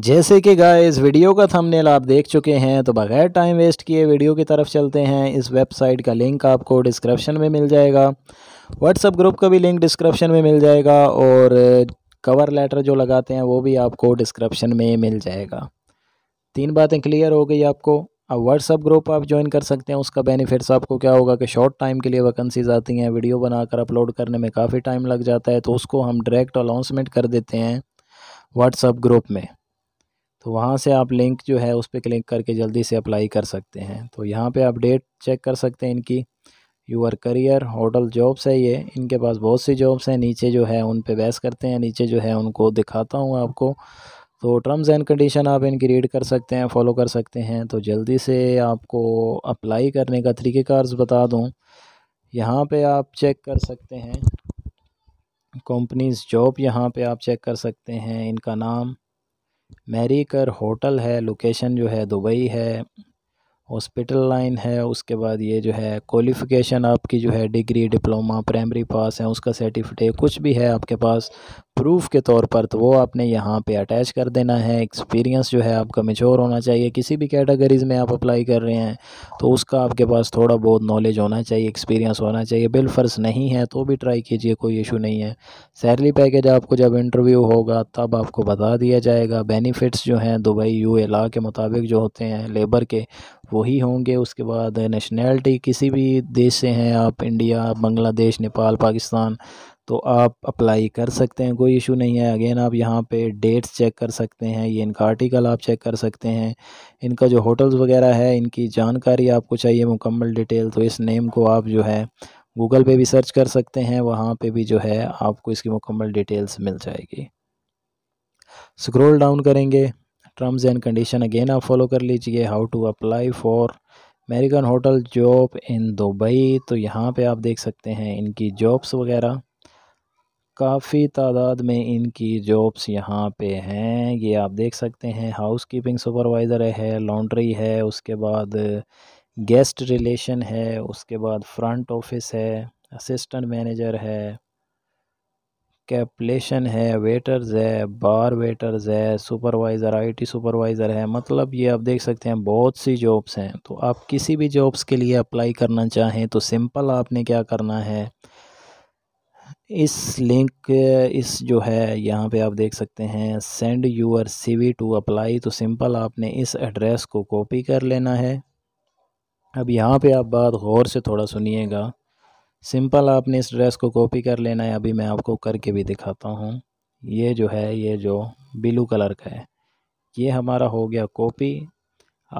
जैसे कि गाय इस वीडियो का थंबनेल आप देख चुके हैं तो बगैर टाइम वेस्ट किए वीडियो की तरफ चलते हैं इस वेबसाइट का लिंक आपको डिस्क्रिप्शन में मिल जाएगा व्हाट्सअप ग्रुप का भी लिंक डिस्क्रिप्शन में मिल जाएगा और कवर uh, लेटर जो लगाते हैं वो भी आपको डिस्क्रिप्शन में मिल जाएगा तीन बातें क्लियर हो गई आपको अब व्हाट्सअप ग्रुप आप ज्वाइन कर सकते हैं उसका बेनिफिट्स आपको क्या होगा कि शॉर्ट टाइम के लिए वैकेंसीज आती हैं वीडियो बनाकर अपलोड करने में काफ़ी टाइम लग जाता है तो उसको हम डायरेक्ट अनाउंसमेंट कर देते हैं व्हाट्सअप ग्रुप में तो वहाँ से आप लिंक जो है उस पर क्लिक करके जल्दी से अप्लाई कर सकते हैं तो यहाँ पे आप डेट चेक कर सकते हैं इनकी यूर करियर होटल जॉब्स है ये इनके पास बहुत सी जॉब्स हैं नीचे जो है उन पे बहस करते हैं नीचे जो है उनको दिखाता हूँ आपको तो टर्म्स एंड कंडीशन आप इनकी रीड कर सकते हैं फॉलो कर सकते हैं तो जल्दी से आपको अप्लाई करने का तरीक़ेकार बता दूँ यहाँ पर आप चेक कर सकते हैं कंपनीज़ जॉब यहाँ पे आप चेक कर सकते हैं इनका नाम मेरी कर होटल है लोकेशन जो है दुबई है हॉस्पिटल लाइन है उसके बाद ये जो है क्वालिफ़िकेशन आपकी जो है डिग्री डिप्लोमा प्राइमरी पास है उसका सर्टिफिकेट कुछ भी है आपके पास प्रूफ के तौर पर तो वो आपने यहाँ पे अटैच कर देना है एक्सपीरियंस जो है आपका मेच्योर होना चाहिए किसी भी कैटेगरीज़ में आप अप्लाई कर रहे हैं तो उसका आपके पास थोड़ा बहुत नॉलेज होना चाहिए एक्सपीरियंस होना चाहिए बिल फर्स नहीं है तो भी ट्राई कीजिए कोई इशू नहीं है सैलरी पैकेज आपको जब इंटरव्यू होगा तब आपको बता दिया जाएगा बेनिफिट्स जो हैं दुबई यू एल के मुताबिक जो होते हैं लेबर के वही होंगे उसके बाद नेशनैलिटी किसी भी देश से हैं आप इंडिया बांग्लादेश नेपाल पाकिस्तान तो आप अप्लाई कर सकते हैं कोई इशू नहीं है अगेन आप यहाँ पे डेट्स चेक कर सकते हैं ये इनका आर्टिकल आप चेक कर सकते हैं इनका जो होटल्स वगैरह है इनकी जानकारी आपको चाहिए मुकम्मल डिटेल तो इस नेम को आप जो है गूगल पे भी सर्च कर सकते हैं वहाँ पे भी जो है आपको इसकी मुकम्मल डिटेल्स मिल जाएगी स्क्रोल डाउन करेंगे टर्म्स एंड कंडीशन अगेन आप फॉलो कर लीजिए how to apply for American hotel job in Dubai तो यहाँ पे आप देख सकते हैं इनकी जॉब्स वगैरह काफ़ी तादाद में इनकी जॉब्स यहाँ पे हैं ये आप देख सकते हैं हाउस कीपिंग सुपरवाइज़र है लॉन्ड्री है उसके बाद गेस्ट रिलेशन है उसके बाद फ्रंट ऑफिस है असिस्टेंट मैनेजर है कैपलेशन है वेटर्स है बार वेटर्स है सुपरवाइज़र आईटी सुपरवाइज़र है मतलब ये आप देख सकते हैं बहुत सी जॉब्स हैं तो आप किसी भी जॉब्स के लिए अप्लाई करना चाहें तो सिंपल आपने क्या करना है इस लिंक इस जो है यहाँ पे आप देख सकते हैं send your CV to apply तो सिंपल आपने इस एड्रेस को कॉपी कर लेना है अब यहाँ पे आप बात गौर से थोड़ा सुनिएगा सिंपल आपने इस एड्रेस को कॉपी कर लेना है अभी मैं आपको करके भी दिखाता हूँ ये जो है ये जो ब्लू कलर का है ये हमारा हो गया कॉपी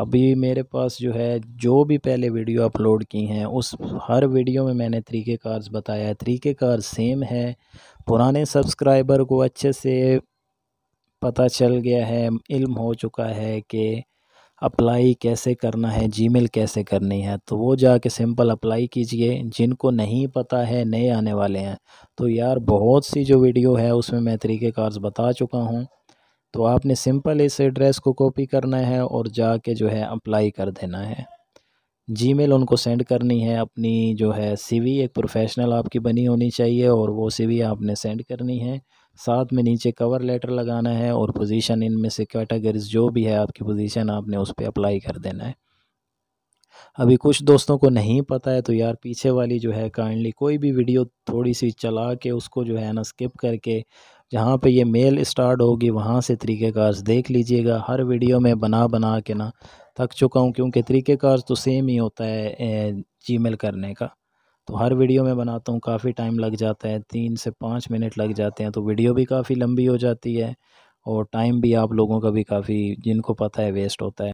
अभी मेरे पास जो है जो भी पहले वीडियो अपलोड की हैं उस हर वीडियो में मैंने तरीके कार्स बताया है तरीके कार सेम है पुराने सब्सक्राइबर को अच्छे से पता चल गया है इल्म हो चुका है कि अप्लाई कैसे करना है जीमेल कैसे करनी है तो वो जाके सिंपल अप्लाई कीजिए जिनको नहीं पता है नए आने वाले हैं तो यार बहुत सी जो वीडियो है उसमें मैं तरीके कार्स बता चुका हूँ तो आपने सिंपल इस एड्रेस को कॉपी करना है और जाके जो है अप्लाई कर देना है जीमेल उनको सेंड करनी है अपनी जो है सीवी एक प्रोफेशनल आपकी बनी होनी चाहिए और वो सीवी आपने सेंड करनी है साथ में नीचे कवर लेटर लगाना है और पोजीशन इनमें से कैटेगरीज जो भी है आपकी पोजीशन आपने उस पर अप्लाई कर देना है अभी कुछ दोस्तों को नहीं पता है तो यार पीछे वाली जो है काइंडली कोई भी वीडियो थोड़ी सी चला के उसको जो है ना स्किप करके जहाँ पे ये मेल स्टार्ट होगी वहाँ से तरीक़ेकार देख लीजिएगा हर वीडियो में बना बना के ना थक चुका हूँ क्योंकि तरीक़ेकार तो सेम ही होता है जी करने का तो हर वीडियो में बनाता हूँ काफ़ी टाइम लग जाता है तीन से पाँच मिनट लग जाते हैं तो वीडियो भी काफ़ी लंबी हो जाती है और टाइम भी आप लोगों का भी काफ़ी जिनको पता है वेस्ट होता है